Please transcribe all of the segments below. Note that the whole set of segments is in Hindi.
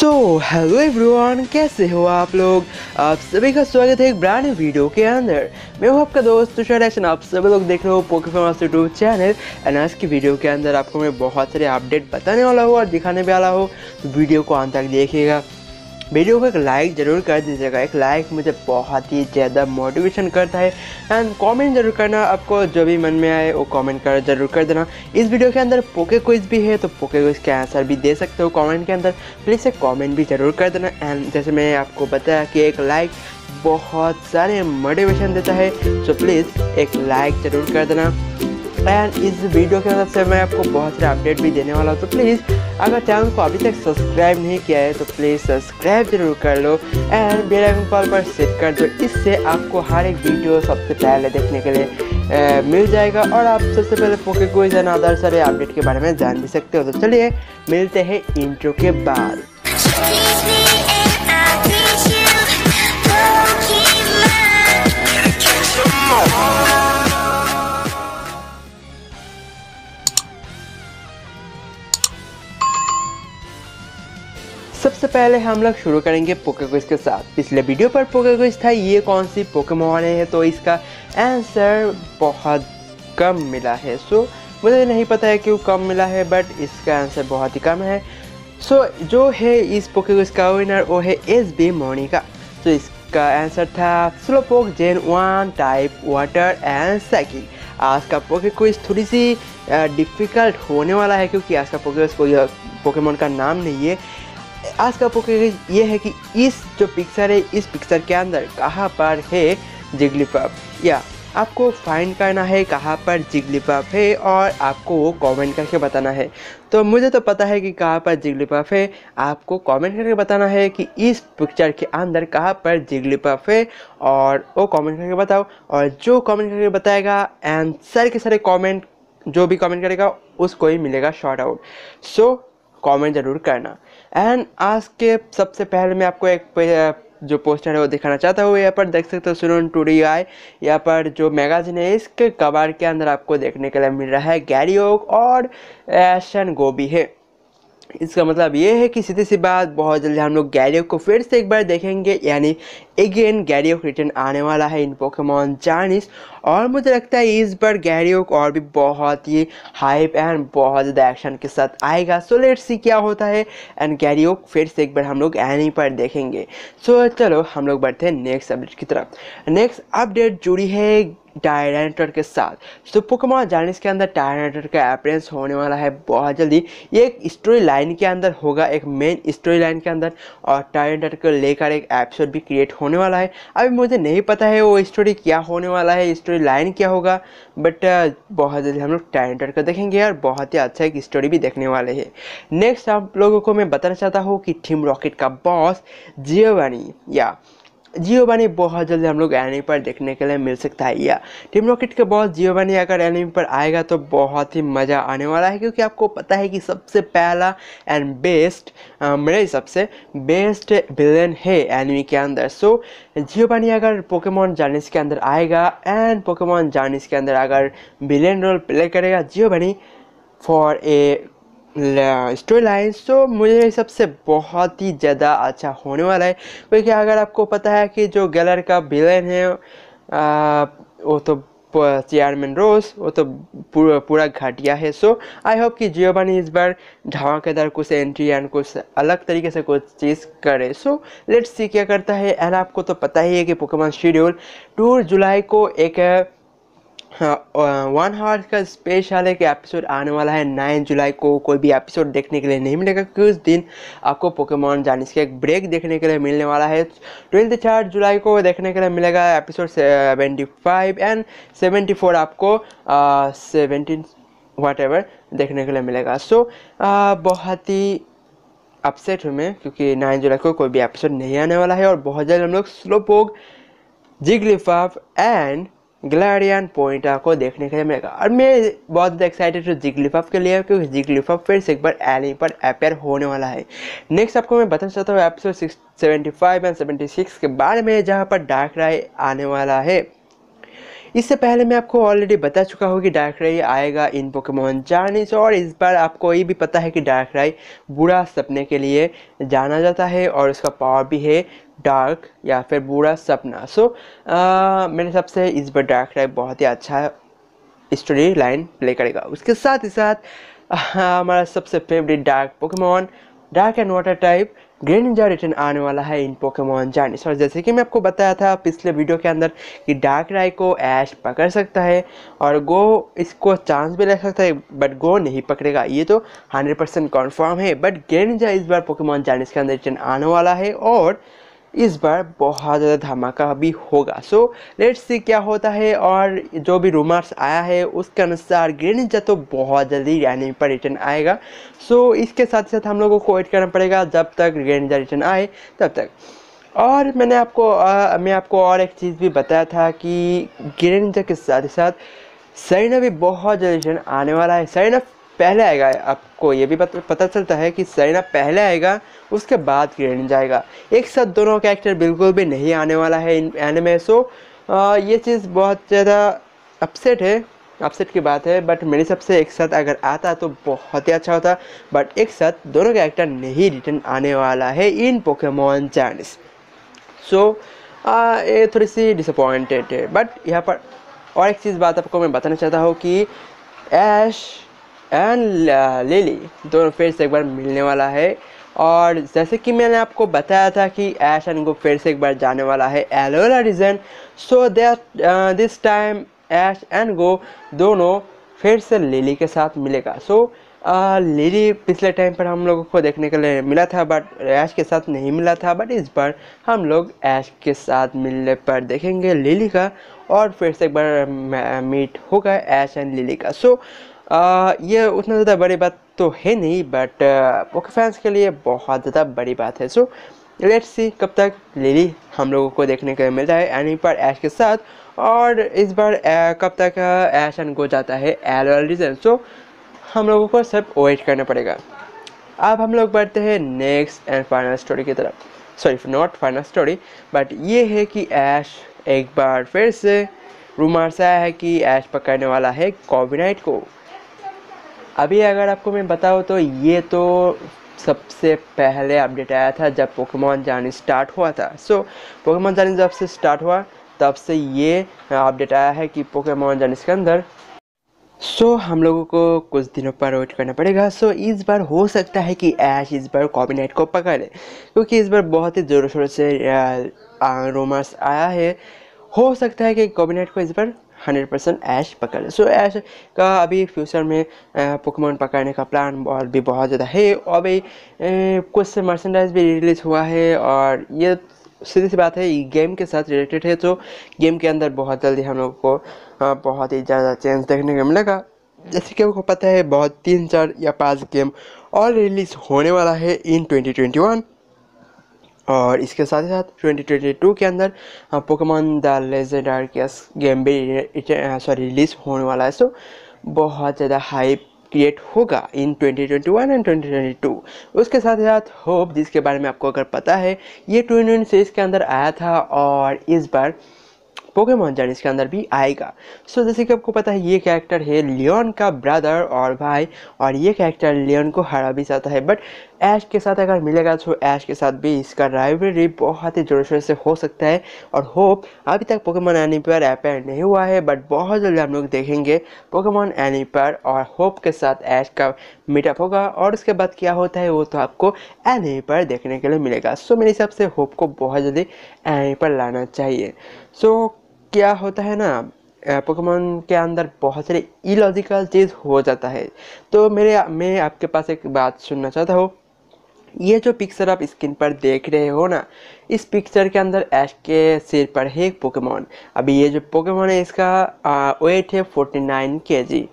सो हेलो एवरीवन कैसे हो आप लोग आप सभी का स्वागत है एक ब्रांड न्यू वीडियो के अंदर मैं हूं आपका दोस्त तुषार एक्शन आप सभी लोग देख रहे हो पोके फेमस यूट्यूब चैनल एंड आज की वीडियो के अंदर आपको मैं बहुत सारे अपडेट बताने वाला हूं और दिखाने वाला हूं तो वीडियो को अंत तक देखिएगा वीडियो को एक लाइक ज़रूर कर दीजिएगा एक लाइक मुझे बहुत ही ज़्यादा मोटिवेशन करता है एंड कमेंट ज़रूर करना आपको जो भी मन में आए वो कमेंट कर ज़रूर कर देना इस वीडियो के अंदर पोके क्विज भी है तो पोके क्विज का आंसर भी दे सकते हो कमेंट के अंदर प्लीज़ एक कमेंट भी ज़रूर कर देना एंड जैसे मैंने आपको बताया कि एक लाइक बहुत सारे मोटिवेशन देता है सो तो प्लीज़ एक लाइक ज़रूर कर देना एंड इस वीडियो के मदद से मैं आपको बहुत सारे अपडेट भी देने वाला हूँ तो प्लीज़ अगर चैनल को अभी तक सब्सक्राइब नहीं किया है तो प्लीज़ सब्सक्राइब जरूर कर लो एंड बेल आइकन पर पर सेट कर दो इससे आपको हर एक वीडियो सबसे पहले देखने के लिए मिल जाएगा और आप सबसे पहले पोके कोई एंड अदर सारे अपडेट के बारे में जान भी सकते हो तो चलिए मिलते हैं इंट्रो के बाद Oh सबसे पहले हम लोग शुरू करेंगे पोकेक्विज के साथ पिछले वीडियो पर क्विज था ये कौन सी पोकेमोन है तो इसका आंसर बहुत कम मिला है सो मुझे नहीं पता है क्यों कम मिला है बट इसका आंसर बहुत ही कम है सो जो है इस पोकेक्विज का विनर वो है एस बी मोनिका तो इसका आंसर था Slowpoke gen one type water and psychic आज का पोके क्विज थोड़ी सी डिफ़िकल्ट होने वाला है क्योंकि आज का पोके पोकेमोन का नाम नहीं है आज का पोके ये है कि इस जो पिक्चर है इस पिक्चर के अंदर कहाँ पर है जिगलीपफ या आपको फाइंड करना है कहाँ पर जिगलीपफ है और आपको वो कॉमेंट करके बताना है तो मुझे तो पता है कि कहाँ पर जिगलीपफ है आपको कमेंट करके बताना है कि इस पिक्चर के अंदर कहाँ पर जिगलीपफ है और वो कमेंट करके बताओ और जो कमेंट करके बताएगा आंसर के सारे कॉमेंट जो भी कॉमेंट करेगा उसको ही मिलेगा शॉर्ट आउट सो कॉमेंट ज़रूर करना एंड आज के सबसे पहले मैं आपको एक जो पोस्टर है वो दिखाना चाहता हूँ यहाँ पर देख सकते हो टू डी आई यहाँ पर जो मैगजीन है इसके कबाड़ के अंदर आपको देखने के लिए मिल रहा है गैरी ओक और एशन गोभी है इसका मतलब ये है कि सीधी सी बात बहुत जल्दी हम लोग गैरियो को फिर से एक बार देखेंगे यानी अगेन गैरियो रिटर्न आने वाला है इन पोकेमॉन चाइनीस और मुझे लगता है इस बार गैरियोक और भी बहुत ही हाइप एंड बहुत ज़्यादा एक्शन के साथ आएगा सो लेट सी क्या होता है एंड गैरियो फिर से एक बार हम लोग एनी पर देखेंगे सो so, चलो हम लोग बढ़ते हैं नेक्स्ट अपडेट की तरफ नेक्स्ट अपडेट जुड़ी है टायरेंटर के साथ तो पोकेमोन जानिस के अंदर टायरेंटर का अपीरेंस होने वाला है बहुत जल्दी ये एक स्टोरी लाइन के अंदर होगा एक मेन स्टोरी लाइन के अंदर और टायरेंटर को लेकर एक एपिसोड भी क्रिएट होने वाला है अभी मुझे नहीं पता है वो स्टोरी क्या होने वाला है स्टोरी लाइन क्या होगा बट uh, बहुत जल्दी हम लोग टायरेंटर को देखेंगे और बहुत ही अच्छा एक स्टोरी भी देखने वाले है नेक्स्ट आप लोगों को मैं बताना चाहता हूँ कि टीम रॉकेट का बॉस जियोवानी या yeah. जियो बानी बहुत जल्दी हम लोग एनिमी पर देखने के लिए मिल सकता है या टीम रॉकेट के बॉस जियो बानी अगर एनिमी पर आएगा तो बहुत ही मज़ा आने वाला है क्योंकि आपको पता है कि सबसे पहला एंड बेस्ट मेरे सबसे बेस्ट विलेन है एनिमी के अंदर सो जियो बानी अगर पोकेमॉन जानिस के अंदर आएगा एंड पोकेमॉन जानिस के अंदर अगर विलेन रोल प्ले करेगा Giovanni for a story line so मुझे सबसे बहुत ही ज़्यादा अच्छा होने वाला है क्योंकि अगर आपको पता है कि जो गलर का विलेन है आ, वो तो चेयरमैन रोज वो तो पूरा पूरा घटिया है सो आई होप कि जियोबानी इस बार धमाकेदार कुछ एंट्री एंड कुछ अलग तरीके से कुछ चीज़ करे सो लेट्स सी क्या करता है एंड आपको तो पता ही है कि पोकेमॉन शेड्यूल टू जुलाई को एक वन हार्ट का स्पेशल है कि एपिसोड आने वाला है नाइन जुलाई को कोई भी एपिसोड देखने के लिए नहीं मिलेगा क्योंकि उस दिन आपको पोकेमॉन जाने का एक ब्रेक देखने के लिए मिलने वाला है ट्वेंटी चार जुलाई को देखने के लिए मिलेगा episode seventy five and seventy four आपको सेवेंटीन वाट एवर देखने के लिए मिलेगा सो so, uh, बहुत ही अपसेट हूँ मैं क्योंकि नाइन जुलाई को कोई भी एपिसोड नहीं आने वाला है और बहुत जल्द हम लोग स्लो पोक जिग लिफाफ एंड ग्लैडियन पॉइंटा को देखने के लिए मिलेगा और मैं बहुत एक्साइटेड हूँ जिगलिफफ के लिए क्योंकि जिगलिफफ फिर से एक बार एलिंग पर अपेयर होने वाला है नेक्स्ट आपको मैं बताना चाहता हूँ episode six seventy five and seventy six के बारे में जहाँ पर डार्क राय आने वाला है इससे पहले मैं आपको ऑलरेडी बता चुका हूँ कि डार्क राई आएगा इन पोकेमोन से और इस बार आपको ये भी पता है कि डार्क राई बुरा सपने के लिए जाना जाता है और उसका पावर भी है डार्क या फिर बुरा सपना सो so, मेरे हिसाब से इस बार डार्क राई बहुत ही अच्छा स्टोरी लाइन प्ले करेगा उसके साथ ही साथ हमारा सबसे favourite dark Pokemon dark and water type Greninja return आने वाला है इन पोकेमोन जानिस और जैसे कि मैं आपको बताया था पिछले वीडियो के अंदर कि डार्क राय को ऐश पकड़ सकता है और गो इसको चांस भी लग सकता है बट गो नहीं पकड़ेगा ये तो 100 परसेंट कन्फर्म है बट ग्रेन इंजा इस बार पोकेमोन जानिस के अंदर रिटर्न आने वाला है और इस बार बहुत ज़्यादा धमाका भी होगा सो लेट्स सी क्या होता है और जो भी रूमर्स आया है उसके अनुसार ग्रेनिजा तो बहुत जल्दी एनिमे पर रिटर्न आएगा सो इसके साथ साथ हम लोगों को वेट करना पड़ेगा जब तक ग्रेनिजा रिटर्न आए तब तक और मैंने आपको आ, मैं आपको और एक चीज़ भी बताया था कि ग्रेनिजा के साथ साथ सैनब भी बहुत जल्दी रिटर्न आने वाला है सैनब पहले आएगा आपको ये भी पता चलता है कि सरेना पहले आएगा उसके बाद किरण जाएगा एक साथ दोनों कैरेक्टर बिल्कुल भी नहीं आने वाला है इन एनिमे सो ये चीज़ बहुत ज़्यादा अपसेट है अपसेट की बात है बट मेरे सबसे एक साथ अगर आता तो बहुत ही अच्छा होता बट एक साथ दोनों कैरेक्टर नहीं रिटर्न आने वाला है इन पोकेमोन चांस सो ये थोड़ी सी डिसअपॉइंटेड है बट यहाँ पर और एक चीज़ बात आपको मैं बताना चाहता हूँ कि ऐश एंड लिली uh, दोनों फिर से एक बार मिलने वाला है और जैसे कि मैंने आपको बताया था कि ऐश एंड गो फिर से एक बार जाने वाला है Alola region so that this time Ash and Goh दोनों फिर से लिली के साथ मिलेगा सो so, लिली uh, पिछले टाइम पर हम लोगों को देखने के लिए मिला था बट ऐश के साथ नहीं मिला था बट इस बार हम लोग ऐश के साथ मिलने पर देखेंगे लिली का और फिर से एक बार मीट uh, होगा ऐश एंड लिली का सो so, आ, ये उतना ज़्यादा बड़ी बात तो है नहीं बट ओके फैंस के लिए बहुत ज़्यादा बड़ी बात है सो लेट्स सी कब तक लिली हम लोगों को देखने को मिलता है एनी पर ऐश के साथ और इस बार कब तक ऐश एंड गो जाता है एल रीजन सो हम लोगों को सब वेट करना पड़ेगा अब हम लोग बढ़ते हैं नेक्स्ट एंड फाइनल स्टोरी की तरफ sorry not final story but ये है कि ऐश एक बार फिर से रूमर्स आया है कि ऐश पकड़ने वाला है कॉविनाइट को अभी अगर आपको मैं बताऊँ तो ये तो सबसे पहले अपडेट आया था जब पोकेमॉन जानी स्टार्ट हुआ था सो so, पोकेमॉन जानी जब से स्टार्ट हुआ तब से ये अपडेट आया है कि पोकेमॉन जानिस के अंदर सो so, हम लोगों को कुछ दिनों पर वेट करना पड़ेगा सो so, इस बार हो सकता है कि ऐश इस बार कॉबिनेट को पकड़े क्योंकि इस बार बहुत ही ज़ोरों शोरों से रूमर्स आया है हो सकता है कि कॉबिनेट को इस बार हंड्रेड परसेंट ऐश पकड़ सो ऐश का अभी फ्यूचर में पोकमोन पकड़ने का प्लान और भी बहुत ज़्यादा है और भी कुछ मर्चेंडाइज भी रिलीज़ हुआ है और ये सीधी सी बात है गेम के साथ रिलेटेड है तो गेम के अंदर बहुत जल्दी हम लोगों को बहुत ही ज़्यादा चेंज देखने को मिलेगा जैसे कि आपको पता है बहुत तीन चार या पाँच गेम और रिलीज़ होने वाला है इन वन और इसके साथ ही साथ 2022 के अंदर Pokemon the Legend Arceus game भी सॉरी रिलीज़ होने वाला है सो बहुत ज़्यादा हाइप क्रिएट होगा इन 2021 एंड 2022 उसके साथ ही साथ होप जिसके बारे में आपको अगर पता है ये ट्वेंटी ट्वेंटी सीरीज़ के अंदर आया था और इस बार पोकेमोन जान इसके अंदर भी आएगा सो so, जैसे कि आपको पता है ये कैरेक्टर है लियोन का ब्रदर और भाई और ये कैरेक्टर लियोन को हरा भी जाता है बट ऐश के साथ अगर मिलेगा तो ऐश के साथ भी इसका राइवलरी बहुत ही जोर शोर से हो सकता है और होप अभी तक पोकेमॉन एनी पर अपेयर नहीं हुआ है बट बहुत जल्दी हम लोग देखेंगे पोकेमॉन एनी पर और होप के साथ ऐश का मीटअप होगा और उसके बाद क्या होता है वो तो आपको एनी पर देखने के लिए मिलेगा सो मेरे हिसाब से होप को बहुत जल्दी एनी पर लाना चाहिए सो क्या होता है ना पोकेमोन के अंदर बहुत सारे इलॉजिकल चीज़ हो जाता है तो मेरे मैं आपके पास एक बात सुनना चाहता हूँ ये जो पिक्चर आप स्क्रीन पर देख रहे हो ना इस पिक्चर के अंदर एश के सिर पर है एक पोकेमोन अभी ये जो पोकेमोन है इसका आ, वेट है 49 केजी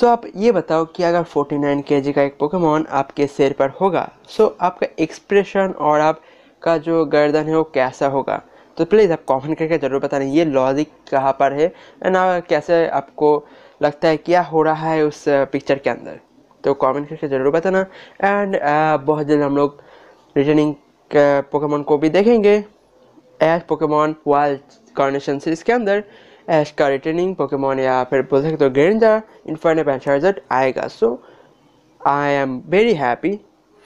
सो आप ये बताओ कि अगर 49 केजी का एक पोकेमोन आपके सिर पर होगा सो आपका एक्सप्रेशन और आपका जो गर्दन है वो कैसा होगा तो प्लीज़ आप कमेंट करके ज़रूर बताना ये लॉजिक कहाँ पर है एंड कैसे आपको लगता है क्या हो रहा है उस पिक्चर के अंदर तो कमेंट करके ज़रूर बताना एंड uh, बहुत जल्द हम लोग रिटर्निंग पोकेमॉन uh, को भी देखेंगे Ash Pokemon wild coronation series के अंदर एश का रिटर्निंग पोकेमॉन या फिर बोल सकते हो ग्रेंजा इन्फर्नेप एंड शार्जट आएगा so I am very happy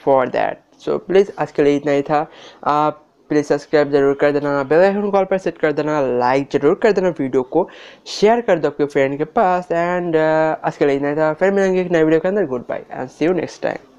for that so please आज के लिए इतना ही था आप प्लीज़ सब्सक्राइब जरूर कर देना बेल आइकन कॉल पर सेट कर देना लाइक जरूर कर देना वीडियो को शेयर कर दो आपके फ्रेंड के पास एंड uh, आज के लिए इतना था फिर मिलेंगे एक नए वीडियो के अंदर goodbye and see you next time